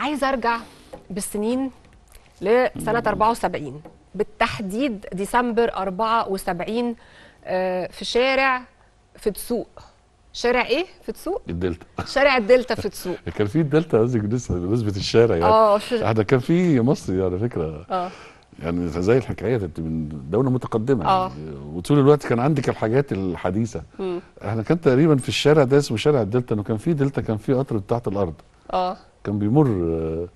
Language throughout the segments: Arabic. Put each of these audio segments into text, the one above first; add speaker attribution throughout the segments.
Speaker 1: عايزه ارجع بالسنين لسنه 74 بالتحديد ديسمبر 74 آه، في شارع في دسوق شارع ايه في دسوق؟ الدلتا شارع الدلتا في دسوق
Speaker 2: كان في الدلتا قصدك لسه بنسبه الشارع يعني اه احنا آه، كان في مصري على فكره اه يعني زي الحكايه انت من دوله متقدمه آه. يعني وطول الوقت كان عندك الحاجات الحديثه م. احنا كان تقريبا في الشارع ده اسمه شارع الدلتا انه كان في دلتا كان في قطر تحت الارض اه كان بيمر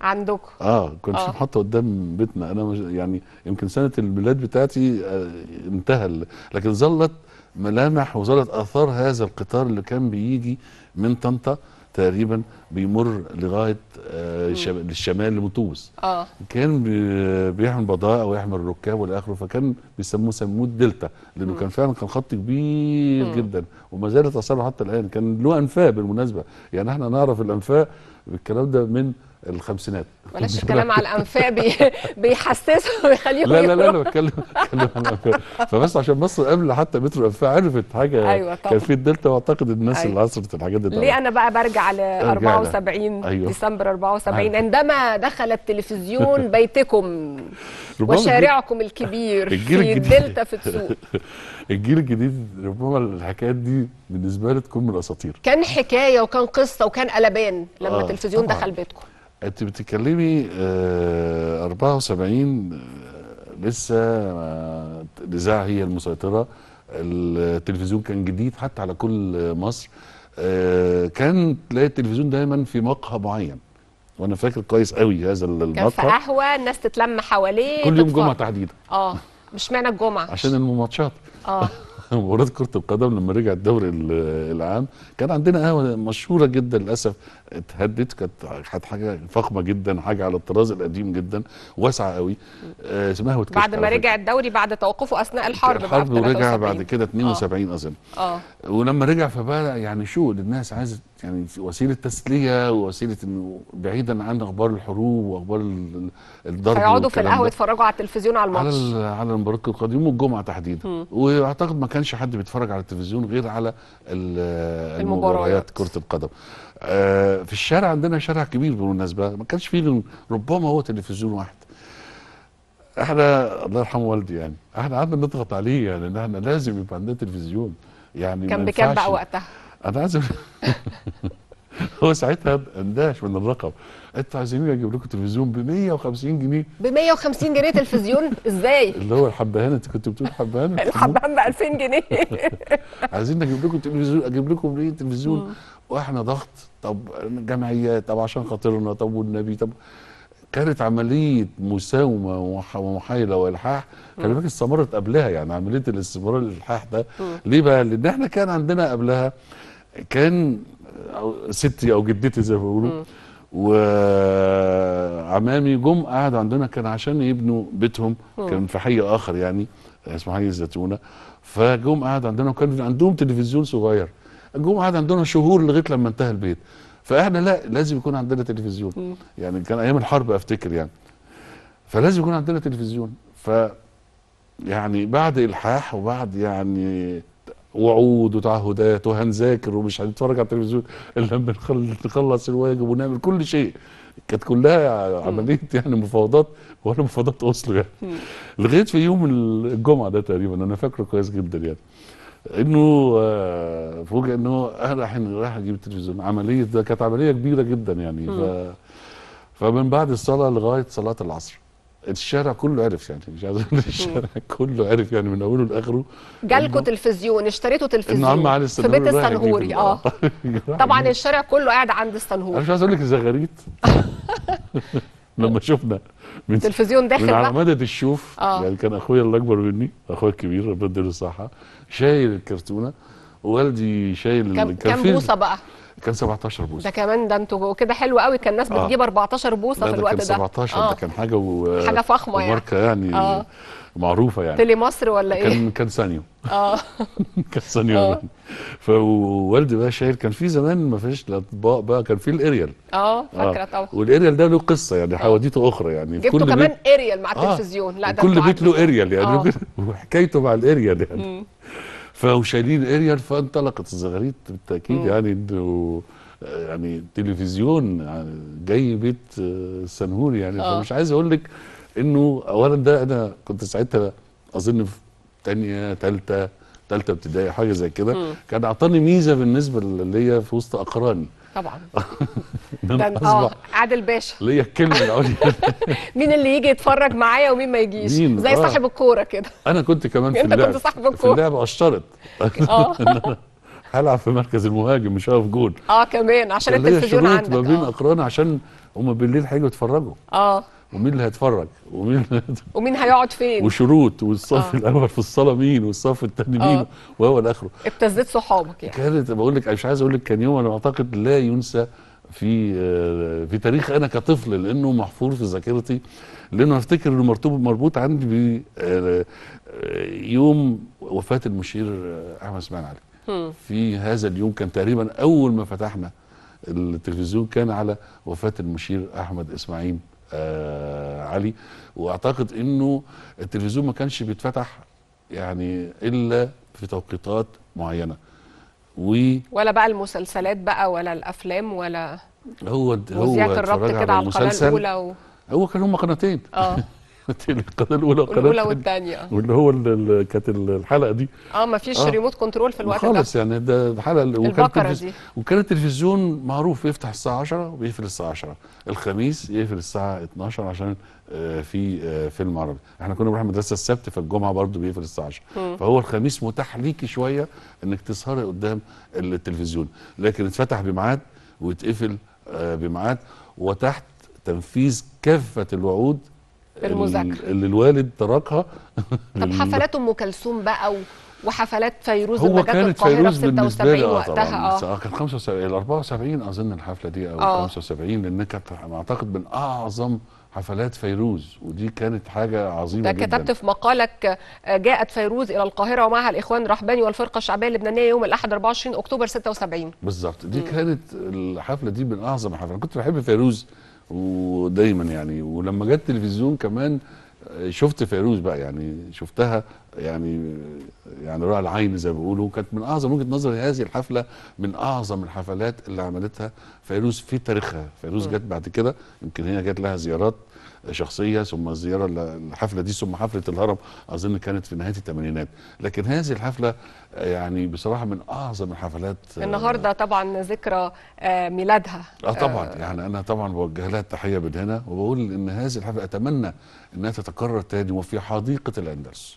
Speaker 2: عندك آه،, اه كنتش آه. محطه قدام بيتنا انا مش يعني يمكن سنه الميلاد بتاعتي آه انتهى لكن ظلت ملامح وظلت اثار هذا القطار اللي كان بيجي من طنطا تقريبا بيمر لغايه آه، للشمال من تونس اه كان بيحمل بضائع ويحمل ركاب والى اخره فكان بيسموه سموه الدلتا لانه مم. كان فعلا كان خط كبير مم. جدا وما زالت اثاره حتى الان كان له انفاق بالمناسبه يعني احنا نعرف الانفاق بالكلام ده من الخمسينات بلاش الكلام على
Speaker 1: الانفاق بيحسسه ويخليهم لا لا لا انا بتكلم
Speaker 2: بتكلم عن الانفاق فبس عشان مصر قبل حتى مترو الانفاق عرفت حاجه أيوة طبعا. كان في الدلتا واعتقد الناس أيوة. اللي عصرت الحاجات دي طبعا. ليه انا
Speaker 1: بقى برجع ل 74 أيوة. ديسمبر 74 أيوة. عندما دخل التلفزيون بيتكم
Speaker 2: وشارعكم
Speaker 1: الكبير في الدلتا في تسوق
Speaker 2: الجيل الجديد ربما الحكايات دي بالنسبه لي تكون من الاساطير
Speaker 1: كان حكايه وكان قصه وكان قلبان لما آه التلفزيون دخل بيتكم
Speaker 2: انت بتتكلمي 74 آه، آه، لسه آه، الاذاعه هي المسيطره التلفزيون كان جديد حتى على كل مصر كان تلاقي التلفزيون دايما في مقهى معين وانا فاكر كويس قوي هذا المقهى كان في قهوه
Speaker 1: الناس تتلم حواليه كل يوم جمعه تحديدا اه مش معنى الجمعه عشان الماتشات اه
Speaker 2: مباراه كره القدم لما رجع الدوري العام كان عندنا قهوه مشهوره جدا للاسف اتهدت كانت حاجه فخمه جدا حاجه على الطراز القديم جدا واسعه قوي آه، اسمها آه وتكشف بعد ما رجع
Speaker 1: الدوري بعد توقفه اثناء الحرب الحرب ورجع بعد
Speaker 2: كده 72 اظن اه ولما رجع فبقى يعني شو الناس عايزه يعني وسيله تسليه ووسيله انه بعيدا عن اخبار الحروب واخبار الضرب هيقعدوا في القهوه
Speaker 1: يتفرجوا على التلفزيون على الماتش على
Speaker 2: على المباراه القادمه الجمعه تحديدا واعتقد ما كانش حد بيتفرج على التلفزيون غير على المباريات كره القدم آه، في الشارع عندنا شارع كبير بالمناسبه ما كانش فيه ربما هو تلفزيون واحد احنا الله يرحم والدي يعني احنا قعدنا نضغط عليه يعني ان احنا لازم يبقى عندنا تلفزيون يعني كان بكام بقى وقتها؟ انا عايز هو ساعتها اندهش من الرقم انتوا عايزين اجيب لكم تلفزيون ب 150 جنيه
Speaker 1: ب 150 جنيه تلفزيون ازاي؟
Speaker 2: اللي هو الحبهان انت كنت بتقول حبهان الحبهان
Speaker 1: ب 2000 جنيه
Speaker 2: عايزين اجيب لكم تلفزيون اجيب لكم ليه تلفزيون واحنا ضغط طب جمعيات طب عشان خاطرنا طب والنبي طب كانت عمليه مساومه ومحايله والحاح خلي بالك استمرت قبلها يعني عمليه الاستمرار الالحاح ده ليه بقى؟ لان احنا كان عندنا قبلها كان ستي او جدتي زي ما بيقولوا وعمامي جم قعدوا عندنا كان عشان يبنوا بيتهم كان في حي اخر يعني اسمه حي الزيتونه فجم قعدوا عندنا وكان عندهم تلفزيون صغير جم قعدوا عندنا شهور لغايه لما انتهى البيت فاحنا لا لازم يكون عندنا تلفزيون يعني كان ايام الحرب افتكر يعني فلازم يكون عندنا تلفزيون ف يعني بعد الحاح وبعد يعني وعود وتعهدات وهنذاكر ومش هنتفرج على التلفزيون الا لما نخلص الواجب ونعمل كل شيء كانت كلها عمليه يعني مفاوضات ولا مفاوضات اصله يعني لغايه في يوم الجمعه ده تقريبا انا فاكره كويس جدا يعني انه آه، فوجئ انه انا رايح رايح اجيب التلفزيون عمليه ده كانت عمليه كبيره جدا يعني ف فمن بعد الصلاه لغايه صلاه العصر الشارع كله عرف يعني مش عايز الشارع كله عرف يعني من اوله لاخره
Speaker 1: جالكوا تلفزيون اشتريتوا تلفزيون في بيت السنهوري اه
Speaker 2: طبعا
Speaker 1: الشارع كله قاعد عند السنهوري انا مش عايز
Speaker 2: اقول لك الزغاريت لما شفنا من تلفزيون داخل من على مدد الشوف آه. يعني كان اخويا الاكبر اكبر مني اخويا الكبير ربنا يديله الصحه شايل الكرتونه ووالدي شايل كم كم بوصه بقى كان 17 بوصه ده
Speaker 1: كمان ده انتوا كده حلو قوي كان الناس آه. بتجيب آه. 14 بوصه في الوقت ده كان 17 ده, ده
Speaker 2: كان حاجه و... حاجه فخمه يعني ماركه يعني آه. معروفه يعني تيلي
Speaker 1: مصر ولا ايه كان آه. كان سانيو اه
Speaker 2: كان سانيو آه. فوالدي بقى شايل كان في زمان ما فيش الاطباق بقى كان في الاريال
Speaker 1: آه. اه فاكره طبعا
Speaker 2: والاريال ده له قصه يعني حواديته اخرى يعني جبته كل كمان بيت...
Speaker 1: اريال مع التلفزيون آه. لا ده كل بيت له اريال يعني آه.
Speaker 2: وحكايته مع الاريال يعني م. فهو شايلين اريال فانطلقت الزغاريد بالتاكيد مم. يعني انه يعني تلفزيون يعني جاي بيت السنهوري آه، يعني آه. فمش عايز اقول لك انه اولا ده انا كنت ساعتها اظن في ثانيه ثالثه ثالثه ابتدائي حاجه زي كده كان اعطاني ميزه بالنسبه ليا في وسط اقراني طبعا اه
Speaker 1: عادل باشا
Speaker 2: ليا الكلمه العليا
Speaker 1: مين اللي يجي يتفرج معايا ومين ما يجيش مين؟ زي آه. صاحب الكوره كده
Speaker 2: انا كنت كمان في اللعب انت كنت صاحب الكوره في اللعب اشترط اه هلعب في مركز المهاجم مش هقف جول
Speaker 1: اه كمان عشان التلفزيون عندك ما
Speaker 2: بين آه. اقران عشان هما بالليل هيجوا يتفرجوا اه ومين اللي هيتفرج ومين
Speaker 1: ومين هيقعد فين
Speaker 2: وشروط والصف آه. الاول في الصاله مين والصف الثاني مين آه. وهو الاخر
Speaker 1: ابتزيت صحابك يعني
Speaker 2: كانت بقول لك مش عايز اقول لك كان يوم انا اعتقد لا ينسى في آه، في تاريخ انا كطفل لانه محفور في ذاكرتي لانه افتكر انه مرتبط مربوط عندي بيوم آه، آه، وفاه المشير احمد اسماعيل علي في هذا اليوم كان تقريبا اول ما فتحنا التلفزيون كان على وفاه المشير احمد اسماعيل آه علي واعتقد انه التلفزيون ما كانش بيتفتح يعني الا في توقيتات معينه و
Speaker 1: ولا بقى المسلسلات بقى ولا الافلام ولا
Speaker 2: هو هو الربط كده على القناه الاولى و... هو كان هما قناتين اه القناه الاولى والقناه الاولى والثانيه واللي هو كانت الحلقه دي اه ما فيش آه ريموت
Speaker 1: كنترول في الوقت ده خالص
Speaker 2: يعني ده الحلقه البقره دي وكان التلفزيون معروف يفتح الساعه 10 ويقفل الساعه 10 الخميس يقفل الساعه 12 عشان آه، في آه، فيلم عربي احنا كنا بنروح مدرسه السبت فالجمعه برضه بيقفل الساعه 10 فهو الخميس متاح ليكي شويه انك تسهري قدام التلفزيون لكن اتفتح بميعاد ويتقفل آه، بميعاد وتحت تنفيذ كافه الوعود المذاكره اللي الوالد تركها طب حفلات
Speaker 1: ام كلثوم بقى و... وحفلات فيروز هو كانت فيروز في بالنسبه لي اه اه,
Speaker 2: آه، كانت 75 ال 74 اظن الحفله دي او آه. 75 لان كانت اعتقد من اعظم حفلات فيروز ودي كانت حاجه عظيمه جدا كتبت
Speaker 1: في مقالك آه، جاءت فيروز الى القاهره ومعها الاخوان الرحباني والفرقه الشعبيه اللبنانيه يوم الاحد 24 اكتوبر 76
Speaker 2: بالظبط دي م. كانت الحفله دي من اعظم الحفلات كنت بحب فيروز ودايما يعني ولما جت التلفزيون كمان آه، شفت فيروز بقى يعني شفتها يعني يعني رأى العين زي ما بيقولوا كانت من اعظم وجهه نظري هذه الحفله من اعظم الحفلات اللي عملتها فيروز في تاريخها فيروز جت بعد كده يمكن هي جت لها زيارات شخصيه ثم الزياره الحفله دي ثم حفله الهرم اظن كانت في نهايه الثمانينات لكن هذه الحفله آه، يعني بصراحه من اعظم الحفلات آه، النهارده
Speaker 1: طبعا ذكرى آه، ميلادها اه طبعا
Speaker 2: يعني انا طبعا بوجه لها التحيه من هنا وبقول ان هذه الحفله اتمنى انها تتكرر تاني وفي حديقه الاندلس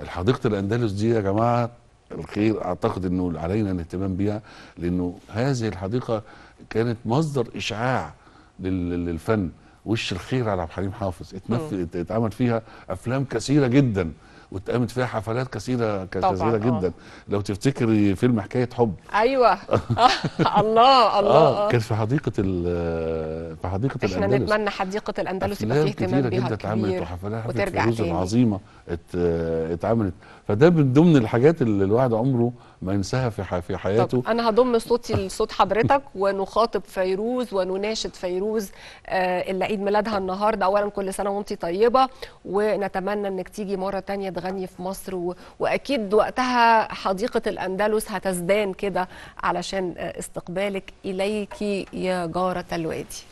Speaker 2: الحديقه الاندلس دي يا جماعه الخير اعتقد انه علينا الاهتمام بها لانه هذه الحديقه كانت مصدر اشعاع للفن وش الخير على عبد الحليم حافظ اتنفذ اتعمل فيها افلام كثيره جدا واتقامت فيها حفلات كثيره كثيره آه. جدا لو تفتكري فيلم حكايه حب ايوه آه،
Speaker 1: الله الله اه, آه. كان
Speaker 2: في حديقه في حديقه احنا الاندلس احنا نتمنى
Speaker 1: حديقه الاندلس يبقى فيه اهتمام بيها جدا اتعملت وحفلات وترجع تاني عظيمه
Speaker 2: اتعملت فده من ضمن الحاجات اللي الواحد عمره ما ينساها في في حياته طب انا
Speaker 1: هضم صوتي لصوت حضرتك ونخاطب فيروز ونناشد فيروز اللي عيد ميلادها النهارده اولا كل سنه وانت طيبه ونتمنى انك تيجي مره ثانيه بتغني في مصر و... واكيد وقتها حديقه الاندلس هتزدان كده علشان آه، استقبالك اليك يا جاره الوادي